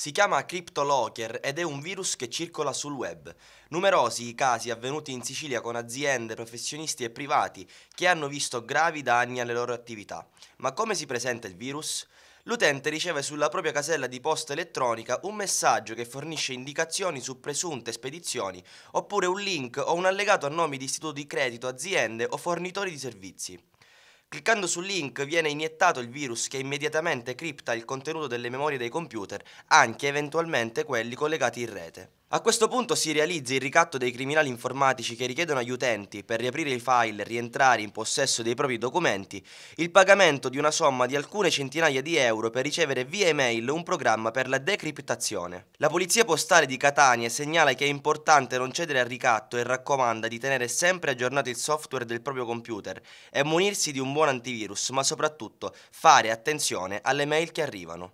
Si chiama CryptoLocker ed è un virus che circola sul web. Numerosi i casi avvenuti in Sicilia con aziende, professionisti e privati che hanno visto gravi danni alle loro attività. Ma come si presenta il virus? L'utente riceve sulla propria casella di posta elettronica un messaggio che fornisce indicazioni su presunte spedizioni, oppure un link o un allegato a nomi di istituti di credito, aziende o fornitori di servizi. Cliccando sul link viene iniettato il virus che immediatamente cripta il contenuto delle memorie dei computer, anche eventualmente quelli collegati in rete. A questo punto si realizza il ricatto dei criminali informatici che richiedono agli utenti, per riaprire i file, e rientrare in possesso dei propri documenti, il pagamento di una somma di alcune centinaia di euro per ricevere via email un programma per la decriptazione. La polizia postale di Catania segnala che è importante non cedere al ricatto e raccomanda di tenere sempre aggiornato il software del proprio computer e munirsi di un buon antivirus, ma soprattutto fare attenzione alle mail che arrivano.